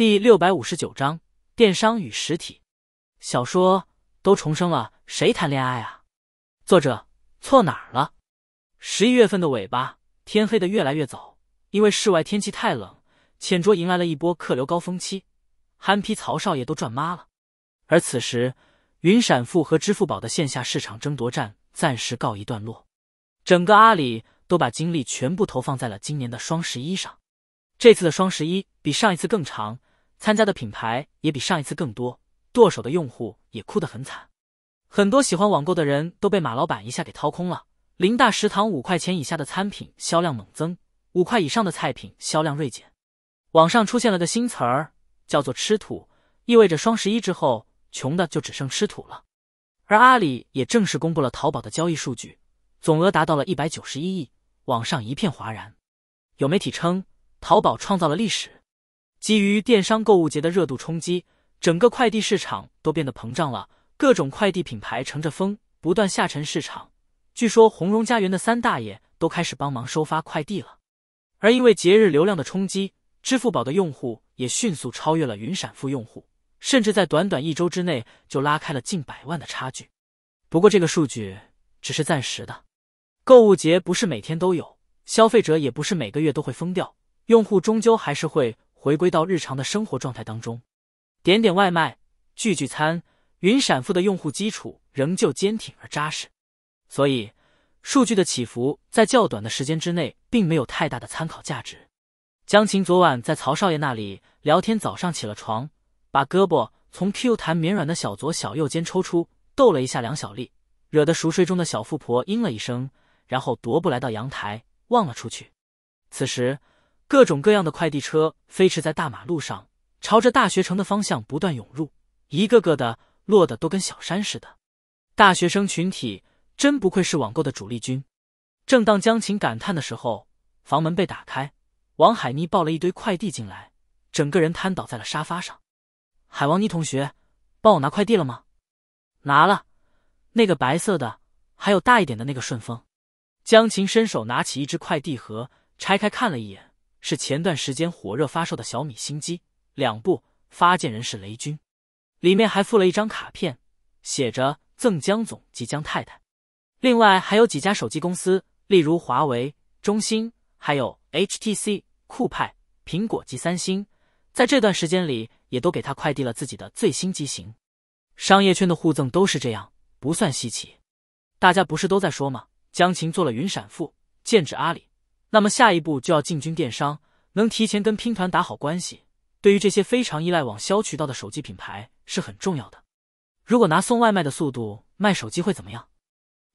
第六百五十九章电商与实体，小说都重生了，谁谈恋爱啊？作者错哪儿了？十一月份的尾巴，天黑的越来越早，因为室外天气太冷，浅酌迎来了一波客流高峰期，憨批曹少爷都赚麻了。而此时，云闪付和支付宝的线下市场争夺战暂时告一段落，整个阿里都把精力全部投放在了今年的双十一上。这次的双十一比上一次更长。参加的品牌也比上一次更多，剁手的用户也哭得很惨，很多喜欢网购的人都被马老板一下给掏空了。林大食堂五块钱以下的餐品销量猛增，五块以上的菜品销量锐减。网上出现了个新词儿，叫做“吃土”，意味着双十一之后穷的就只剩吃土了。而阿里也正式公布了淘宝的交易数据，总额达到了一百九十一亿，网上一片哗然。有媒体称，淘宝创造了历史。基于电商购物节的热度冲击，整个快递市场都变得膨胀了，各种快递品牌乘着风不断下沉市场。据说红荣家园的三大爷都开始帮忙收发快递了。而因为节日流量的冲击，支付宝的用户也迅速超越了云闪付用户，甚至在短短一周之内就拉开了近百万的差距。不过这个数据只是暂时的，购物节不是每天都有，消费者也不是每个月都会疯掉，用户终究还是会。回归到日常的生活状态当中，点点外卖，聚聚餐，云闪付的用户基础仍旧坚挺而扎实，所以数据的起伏在较短的时间之内并没有太大的参考价值。江琴昨晚在曹少爷那里聊天，早上起了床，把胳膊从 Q 弹绵软的小左小右肩抽出，逗了一下梁小丽，惹得熟睡中的小富婆应了一声，然后踱步来到阳台，望了出去。此时。各种各样的快递车飞驰在大马路上，朝着大学城的方向不断涌入，一个个的落得都跟小山似的。大学生群体真不愧是网购的主力军。正当江琴感叹的时候，房门被打开，王海妮抱了一堆快递进来，整个人瘫倒在了沙发上。海王妮同学，帮我拿快递了吗？拿了，那个白色的，还有大一点的那个顺丰。江琴伸手拿起一只快递盒，拆开看了一眼。是前段时间火热发售的小米新机，两部发件人是雷军，里面还附了一张卡片，写着赠江总及江太太。另外还有几家手机公司，例如华为、中兴，还有 HTC、酷派、苹果及三星，在这段时间里也都给他快递了自己的最新机型。商业圈的互赠都是这样，不算稀奇。大家不是都在说吗？江琴做了云闪付，剑指阿里。那么下一步就要进军电商，能提前跟拼团打好关系，对于这些非常依赖网销渠道的手机品牌是很重要的。如果拿送外卖的速度卖手机会怎么样？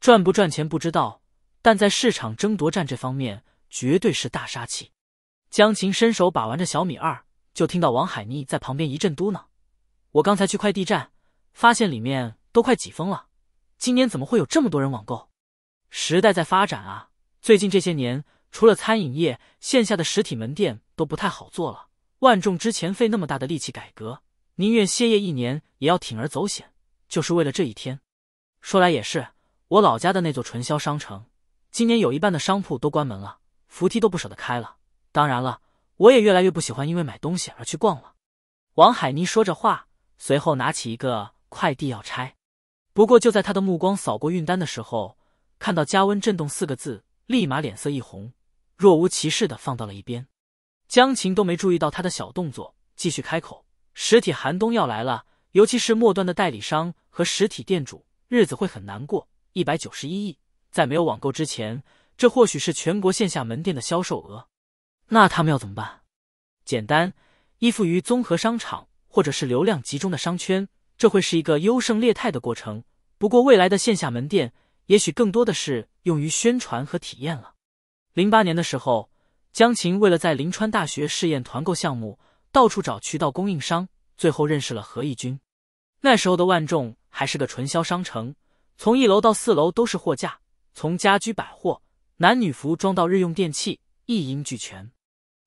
赚不赚钱不知道，但在市场争夺战这方面绝对是大杀器。江琴伸手把玩着小米二，就听到王海妮在旁边一阵嘟囔：“我刚才去快递站，发现里面都快挤疯了。今年怎么会有这么多人网购？时代在发展啊，最近这些年。”除了餐饮业，线下的实体门店都不太好做了。万众之前费那么大的力气改革，宁愿歇业一年也要铤而走险，就是为了这一天。说来也是，我老家的那座纯销商城，今年有一半的商铺都关门了，扶梯都不舍得开了。当然了，我也越来越不喜欢因为买东西而去逛了。王海妮说着话，随后拿起一个快递要拆。不过就在他的目光扫过运单的时候，看到“加温震动”四个字，立马脸色一红。若无其事的放到了一边，江琴都没注意到他的小动作，继续开口：“实体寒冬要来了，尤其是末端的代理商和实体店主，日子会很难过。一百九十一亿，在没有网购之前，这或许是全国线下门店的销售额。那他们要怎么办？简单，依附于综合商场或者是流量集中的商圈，这会是一个优胜劣汰的过程。不过，未来的线下门店，也许更多的是用于宣传和体验了。”零八年的时候，江琴为了在临川大学试验团购项目，到处找渠道供应商，最后认识了何义军。那时候的万众还是个纯销商城，从一楼到四楼都是货架，从家居百货、男女服装到日用电器，一应俱全。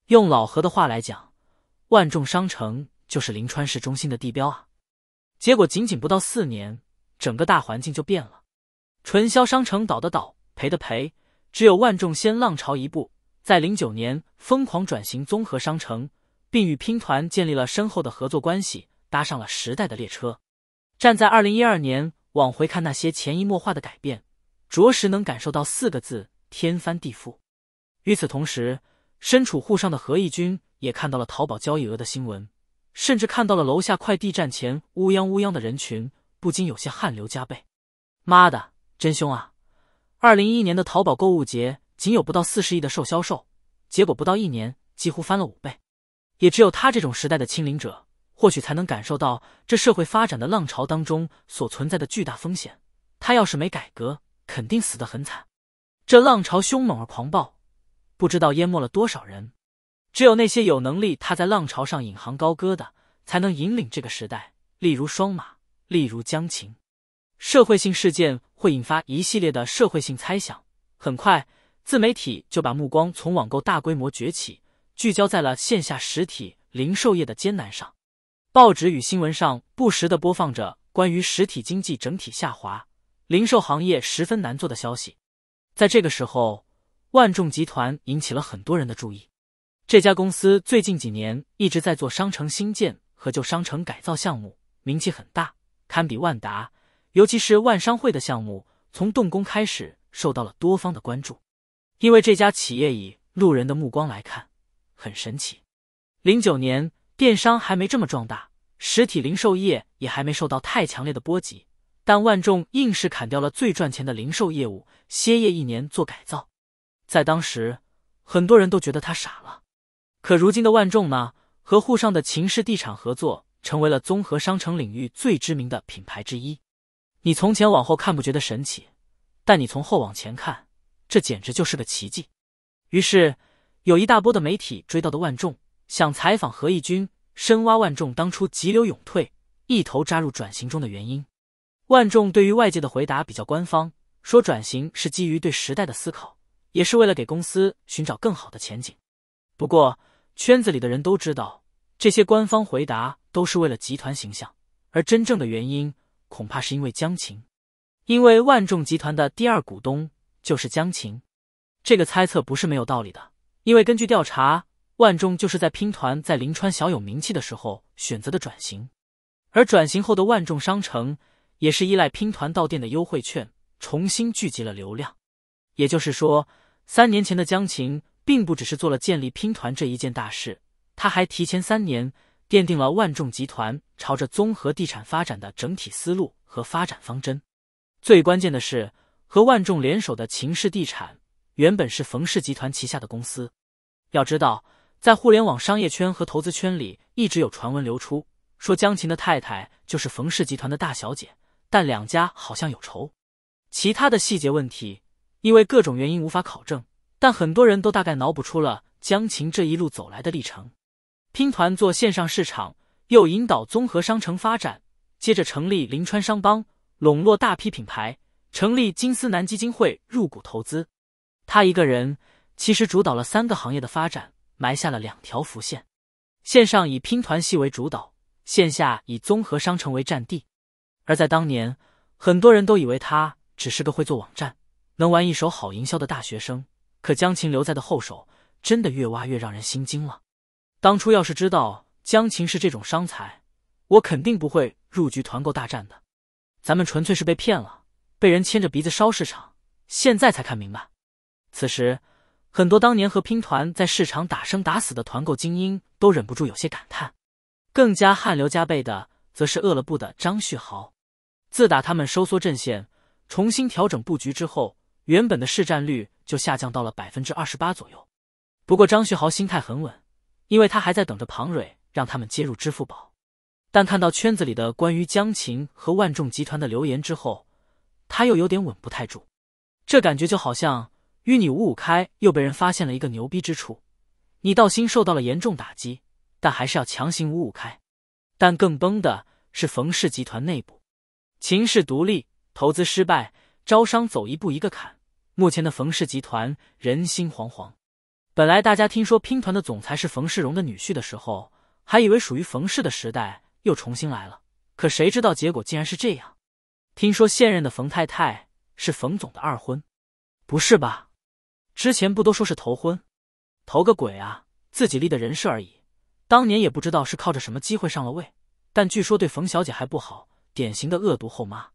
用老何的话来讲，万众商城就是临川市中心的地标啊。结果仅仅不到四年，整个大环境就变了，纯销商城倒的倒，赔的赔。只有万众先浪潮一步，在零九年疯狂转型综合商城，并与拼团建立了深厚的合作关系，搭上了时代的列车。站在二零一二年往回看那些潜移默化的改变，着实能感受到四个字：天翻地覆。与此同时，身处沪上的何义军也看到了淘宝交易额的新闻，甚至看到了楼下快递站前乌泱乌泱的人群，不禁有些汗流浃背。妈的，真凶啊！二零一一年的淘宝购物节仅有不到四十亿的售销售，结果不到一年几乎翻了五倍。也只有他这种时代的亲临者，或许才能感受到这社会发展的浪潮当中所存在的巨大风险。他要是没改革，肯定死得很惨。这浪潮凶猛而狂暴，不知道淹没了多少人。只有那些有能力他在浪潮上引吭高歌的，才能引领这个时代。例如双马，例如江琴。社会性事件。会引发一系列的社会性猜想。很快，自媒体就把目光从网购大规模崛起聚焦在了线下实体零售业的艰难上。报纸与新闻上不时的播放着关于实体经济整体下滑、零售行业十分难做的消息。在这个时候，万众集团引起了很多人的注意。这家公司最近几年一直在做商城新建和旧商城改造项目，名气很大，堪比万达。尤其是万商会的项目，从动工开始受到了多方的关注，因为这家企业以路人的目光来看，很神奇。零九年电商还没这么壮大，实体零售业也还没受到太强烈的波及，但万众硬是砍掉了最赚钱的零售业务，歇业一年做改造。在当时，很多人都觉得他傻了。可如今的万众呢，和沪上的秦氏地产合作，成为了综合商城领域最知名的品牌之一。你从前往后看不觉得神奇，但你从后往前看，这简直就是个奇迹。于是有一大波的媒体追到的万众，想采访何义军，深挖万众当初急流勇退、一头扎入转型中的原因。万众对于外界的回答比较官方，说转型是基于对时代的思考，也是为了给公司寻找更好的前景。不过圈子里的人都知道，这些官方回答都是为了集团形象，而真正的原因。恐怕是因为江琴，因为万众集团的第二股东就是江琴，这个猜测不是没有道理的。因为根据调查，万众就是在拼团在临川小有名气的时候选择的转型，而转型后的万众商城也是依赖拼团到店的优惠券重新聚集了流量。也就是说，三年前的江琴并不只是做了建立拼团这一件大事，他还提前三年。奠定了万众集团朝着综合地产发展的整体思路和发展方针。最关键的是，和万众联手的秦氏地产原本是冯氏集团旗下的公司。要知道，在互联网商业圈和投资圈里，一直有传闻流出，说江琴的太太就是冯氏集团的大小姐，但两家好像有仇。其他的细节问题，因为各种原因无法考证，但很多人都大概脑补出了江琴这一路走来的历程。拼团做线上市场，又引导综合商城发展，接着成立临川商帮，笼络大批品牌，成立金丝楠基金会入股投资。他一个人其实主导了三个行业的发展，埋下了两条伏线：线上以拼团系为主导，线下以综合商城为战地。而在当年，很多人都以为他只是个会做网站、能玩一手好营销的大学生，可江琴留在的后手，真的越挖越让人心惊了。当初要是知道江琴是这种伤才，我肯定不会入局团购大战的。咱们纯粹是被骗了，被人牵着鼻子烧市场。现在才看明白。此时，很多当年和拼团在市场打生打死的团购精英都忍不住有些感叹。更加汗流浃背的，则是饿了不的张旭豪。自打他们收缩阵线，重新调整布局之后，原本的市占率就下降到了百分之二十八左右。不过张旭豪心态很稳。因为他还在等着庞蕊让他们接入支付宝，但看到圈子里的关于江琴和万众集团的留言之后，他又有点稳不太住。这感觉就好像与你五五开，又被人发现了一个牛逼之处，你道心受到了严重打击，但还是要强行五五开。但更崩的是冯氏集团内部，秦氏独立投资失败，招商走一步一个坎，目前的冯氏集团人心惶惶。本来大家听说拼团的总裁是冯世荣的女婿的时候，还以为属于冯氏的时代又重新来了。可谁知道结果竟然是这样？听说现任的冯太太是冯总的二婚，不是吧？之前不都说是头婚？头个鬼啊！自己立的人设而已。当年也不知道是靠着什么机会上了位，但据说对冯小姐还不好，典型的恶毒后妈。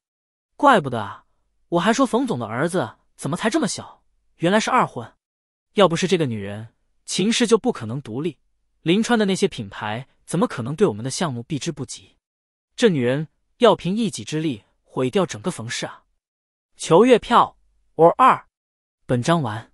怪不得啊！我还说冯总的儿子怎么才这么小，原来是二婚。要不是这个女人，秦氏就不可能独立。临川的那些品牌，怎么可能对我们的项目避之不及？这女人要凭一己之力毁掉整个冯氏啊！求月票 or 二，本章完。